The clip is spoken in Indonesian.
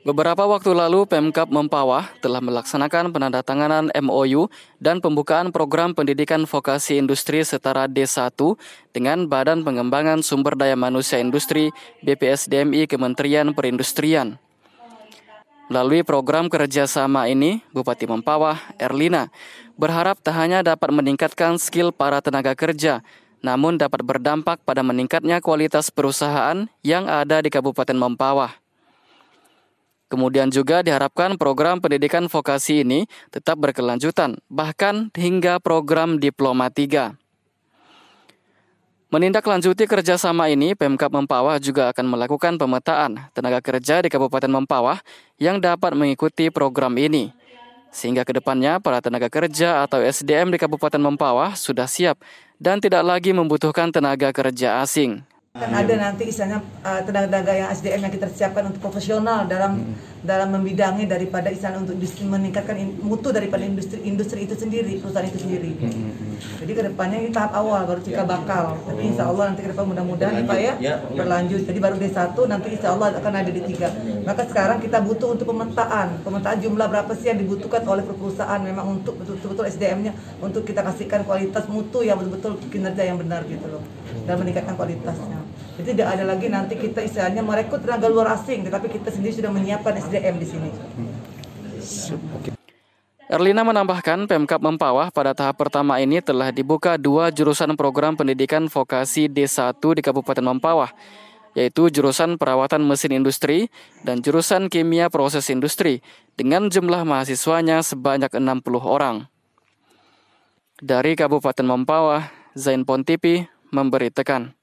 Beberapa waktu lalu, Pemkap Mempawah telah melaksanakan penandatanganan MOU dan pembukaan program pendidikan vokasi industri setara D1 dengan Badan Pengembangan Sumber Daya Manusia Industri BPSDMI Kementerian Perindustrian. Melalui program kerjasama ini, Bupati Mempawah, Erlina, berharap tak hanya dapat meningkatkan skill para tenaga kerja, namun dapat berdampak pada meningkatnya kualitas perusahaan yang ada di Kabupaten Mempawah. Kemudian juga diharapkan program pendidikan vokasi ini tetap berkelanjutan, bahkan hingga program Diploma 3. Menindaklanjuti kerjasama ini, Pemkap Mempawah juga akan melakukan pemetaan tenaga kerja di Kabupaten Mempawah yang dapat mengikuti program ini. Sehingga ke depannya para tenaga kerja atau SDM di Kabupaten Mempawah sudah siap dan tidak lagi membutuhkan tenaga kerja asing kan hmm. ada nanti istilahnya eh, tenaga-tenaga yang SDM yang kita siapkan untuk profesional dalam hmm. dalam membidangi daripada istilahnya untuk industri, meningkatkan in, mutu daripada hmm. industri industri itu sendiri perusahaan itu sendiri hmm. hmm jadi kedepannya ini tahap awal baru kita ya. bakal oh. tapi insya oh. Allah nanti kedepan mudah-mudahan pak ya, ya, ya berlanjut jadi baru D1 nanti insya Allah akan ada di tiga ya, ya, maka sekarang kita butuh untuk pemetaan pemetaan jumlah berapa sih yang dibutuhkan oleh perusahaan memang untuk betul-betul SDM-nya untuk kita kasihkan kualitas mutu yang betul-betul kinerja yang benar gitu loh dan meningkatkan kualitasnya jadi tidak ada lagi nanti kita istilahnya merekrut tenaga luar asing, tetapi kita sendiri sudah menyiapkan SDM di sini. Erlina menambahkan Pemkap Mempawah pada tahap pertama ini telah dibuka dua jurusan program pendidikan vokasi D1 di Kabupaten Mempawah, yaitu jurusan perawatan mesin industri dan jurusan kimia proses industri dengan jumlah mahasiswanya sebanyak 60 orang. Dari Kabupaten Mempawah, Zain Pontipi memberi tekan.